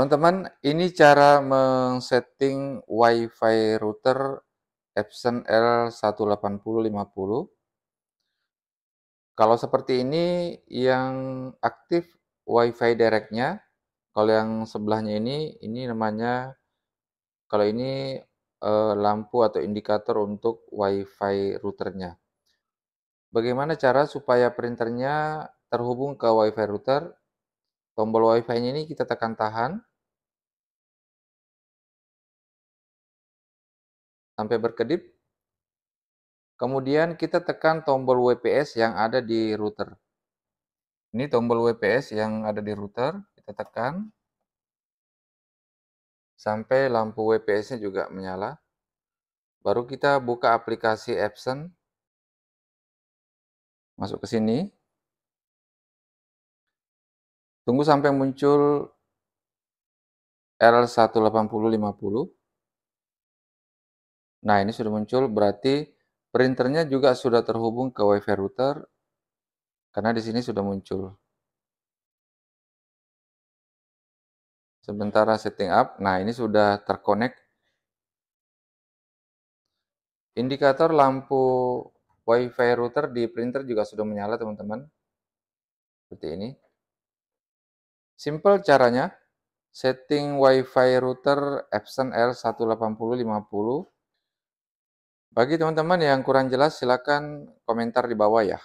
Teman-teman, ini cara men-setting wi router Epson L18050. Kalau seperti ini, yang aktif wifi fi direct Kalau yang sebelahnya ini, ini namanya, kalau ini eh, lampu atau indikator untuk wifi fi routernya. Bagaimana cara supaya printernya terhubung ke wifi router? Tombol wifi nya ini kita tekan tahan sampai berkedip. Kemudian kita tekan tombol WPS yang ada di router. Ini tombol WPS yang ada di router, kita tekan sampai lampu WPS-nya juga menyala. Baru kita buka aplikasi Epson. Masuk ke sini. Tunggu sampai muncul L18050. Nah, ini sudah muncul, berarti printernya juga sudah terhubung ke WiFi router, karena di sini sudah muncul. Sementara setting up, nah ini sudah terkonek. Indikator lampu WiFi router di printer juga sudah menyala, teman-teman. Seperti ini. Simple caranya, setting WiFi router Epson L18050 bagi teman-teman yang kurang jelas, silakan komentar di bawah ya.